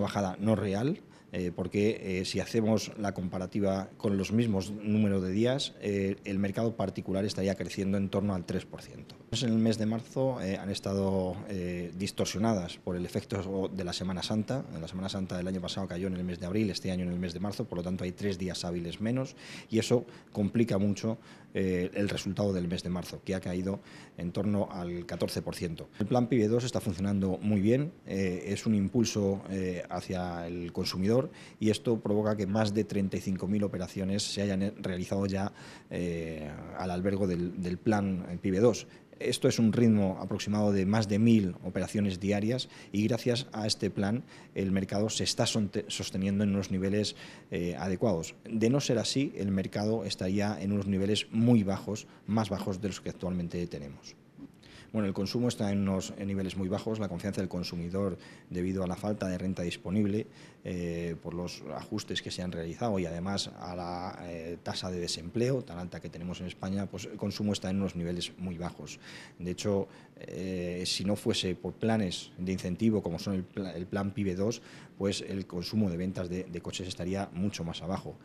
bajada no real, eh, porque eh, si hacemos la comparativa con los mismos números de días, eh, el mercado particular estaría creciendo en torno al 3%. En el mes de marzo han estado distorsionadas por el efecto de la Semana Santa. La Semana Santa del año pasado cayó en el mes de abril, este año en el mes de marzo, por lo tanto hay tres días hábiles menos y eso complica mucho eh, el resultado del mes de marzo, que ha caído en torno al 14%. El plan pib 2 está funcionando muy bien, eh, es un impulso eh, hacia el consumidor y esto provoca que más de 35.000 operaciones se hayan realizado ya al albergo del, plan pib 2. Esto es un ritmo aproximado de más de mil operaciones diarias y gracias a este plan el mercado se está sosteniendo en unos niveles eh, adecuados. De no ser así, el mercado estaría en unos niveles muy bajos, más bajos de los que actualmente tenemos. Bueno, el consumo está en unos niveles muy bajos, la confianza del consumidor debido a la falta de renta disponible eh, por los ajustes que se han realizado y además a la eh, tasa de desempleo tan alta que tenemos en España, pues el consumo está en unos niveles muy bajos. De hecho, eh, si no fuese por planes de incentivo como son el, plan pib 2, pues el consumo de ventas de coches estaría mucho más abajo.